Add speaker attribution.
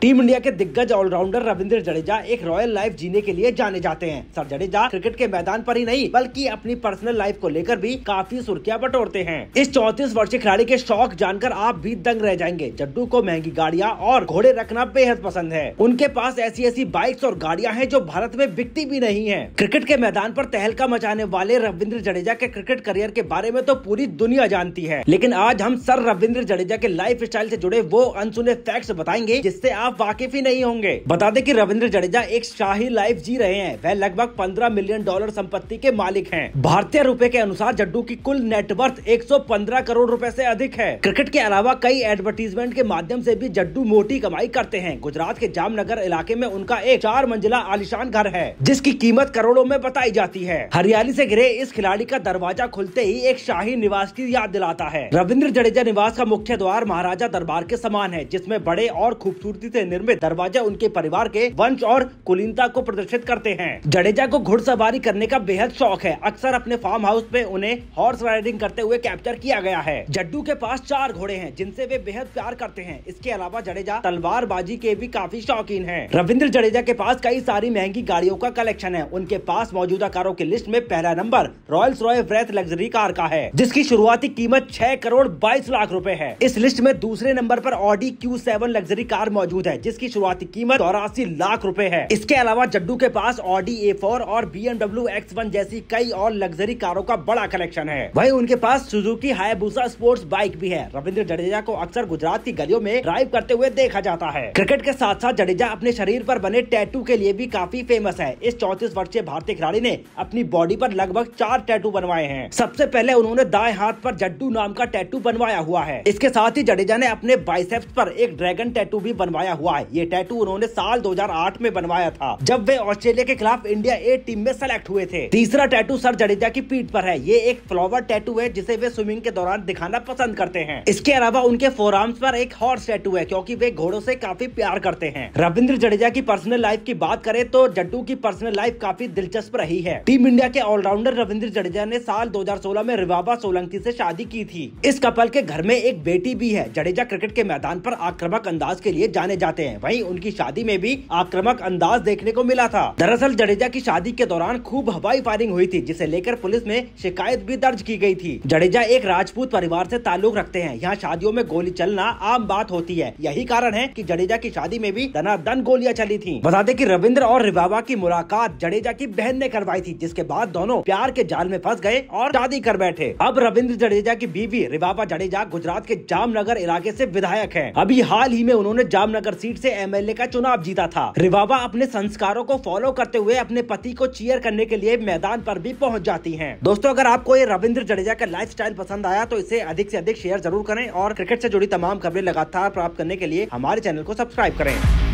Speaker 1: Team India के दिग्गज allrounder Ravindra Jadeja एक रॉयल लाइफ जीने के लिए जाने जाते हैं सर जडेजा क्रिकेट के मैदान पर ही नहीं बल्कि अपनी पर्सनल लाइफ को लेकर भी काफी सुर्खियां बटोरते हैं इस चौतीस वर्षीय खिलाड़ी के शौक जानकर आप भी दंग रह जाएंगे जड्डू को महंगी गाड़ियाँ और घोड़े रखना बेहद पसंद है उनके पास ऐसी ऐसी बाइक्स और गाड़ियाँ हैं जो भारत में बिकती भी नहीं है क्रिकेट के मैदान पर तहलका मचाने वाले रविंद्र जडेजा के क्रिकेट करियर के बारे में तो पूरी दुनिया जानती है लेकिन आज हम सर रविंद्र जडेजा के लाइफ स्टाइल से जुड़े वो अनसुने फैक्ट्स बताएंगे जिससे आप आप वाकिफ ही नहीं होंगे बता दें कि रविंद्र जडेजा एक शाही लाइफ जी रहे हैं वह लगभग 15 मिलियन डॉलर संपत्ति के मालिक हैं भारतीय रुपए के अनुसार जड्डू की कुल नेटवर्थ 115 करोड़ रुपए से अधिक है क्रिकेट के अलावा कई एडवर्टीजमेंट के माध्यम से भी जड्डू मोटी कमाई करते हैं गुजरात के जामनगर इलाके में उनका एक चार मंजिला आलिशान घर है जिसकी कीमत करोड़ों में बताई जाती है हरियाली से घिरे इस खिलाड़ी का दरवाजा खुलते ही एक शाही निवास की याद दिलाता है रविंद्र जडेजा निवास का मुख्य द्वार महाराजा दरबार के समान है जिसमे बड़े और खूबसूरती ऐसी से निर्मित दरवाजा उनके परिवार के वंश और कुलीनता को प्रदर्शित करते हैं जडेजा को घुड़सवारी करने का बेहद शौक है अक्सर अपने फार्म हाउस में उन्हें हॉर्स राइडिंग करते हुए कैप्चर किया गया है जड्डू के पास चार घोड़े हैं जिनसे वे बेहद प्यार करते हैं इसके अलावा जडेजा तलवारबाजी के भी काफी शौकीन है रविंद्र जडेजा के पास कई सारी महंगी गाड़ियों का कलेक्शन है उनके पास मौजूदा कारों की लिस्ट में पहला number Rolls Royce Wraith luxury car का है जिसकी शुरुआती कीमत छह करोड़ बाईस लाख रूपए है इस लिस्ट में दूसरे नंबर आरोप ऑडी क्यू लग्जरी कार मौजूद है है जिसकी शुरुआती कीमत चौरासी लाख रूपए है इसके अलावा जड्डू के पास ऑडी ए फोर और बी एमडब्ल्यू एक्स वन जैसी कई और लग्जरी कारों का बड़ा कलेक्शन है वही उनके पास सुजुकी हायाबूसा स्पोर्ट्स बाइक भी है रविंद्र जडेजा को अक्सर गुजरात की गलियों में ड्राइव करते हुए देखा जाता है क्रिकेट के साथ साथ जडेजा अपने शरीर पर बने टैटू के लिए भी काफी फेमस है इस चौतीस वर्षीय भारतीय खिलाड़ी ने अपनी बॉडी पर लगभग चार टैटू बनवाए हैं सबसे पहले उन्होंने दाएं हाथ पर जड्डू नाम का टैटू बनवाया हुआ है इसके साथ ही जडेजा ने अपने बाइसेप्स पर एक ड्रैगन टैटू भी बनवाया हुआ है ये टैटू उन्होंने साल 2008 में बनवाया था जब वे ऑस्ट्रेलिया के खिलाफ इंडिया ए टीम में सेलेक्ट हुए थे तीसरा टैटू सर जडेजा की पीठ पर है ये एक फ्लॉवर टैटू है जिसे वे स्विमिंग के दौरान दिखाना पसंद करते हैं इसके अलावा उनके फोराम्स पर एक हॉर्स टैटू है क्योंकि वे घोड़ों से काफी प्यार करते हैं रविंद्र जडेजा की पर्सनल लाइफ की बात करें तो जड्डू की पर्सनल लाइफ काफी दिलचस्प रही है टीम इंडिया के ऑलराउंडर रविंद्र जडेजा ने साल 2016 में रिवाबा सोलंकी से शादी की थी इस कपल के घर में एक बेटी भी है जडेजा क्रिकेट के मैदान पर आक्रामक अंदाज के लिए जाने जाते जाते हैं वहीं उनकी शादी में भी आक्रामक अंदाज देखने को मिला था दरअसल जडेजा की शादी के दौरान खूब हवाई फायरिंग हुई थी जिसे लेकर पुलिस में शिकायत भी दर्ज की गई थी जडेजा एक राजपूत परिवार से ताल्लुक रखते हैं यहाँ शादियों में गोली चलना आम बात होती है यही कारण है की जडेजा की शादी में भी धनाधन गोलियाँ चली थी बता दे की रविंद्र और रिबाबा की मुलाकात जडेजा की बहन ने करवाई थी जिसके बाद दोनों प्यार के जाल में फंस गए और शादी कर बैठे अब रविंद्र जडेजा की बीवी रिबाबा जडेजा गुजरात के जामनगर इलाके से विधायक है अभी हाल ही में उन्होंने जामनगर सीट से एमएलए का चुनाव जीता था रिवाबा अपने संस्कारों को फॉलो करते हुए अपने पति को चीयर करने के लिए मैदान पर भी पहुंच जाती हैं। दोस्तों अगर आपको ये रविंद्र जडेजा का लाइफ पसंद आया तो इसे अधिक ऐसी अधिक शेयर जरूर करें और क्रिकेट ऐसी जुड़ी तमाम खबरें लगातार प्राप्त करने के लिए हमारे चैनल को सब्सक्राइब करें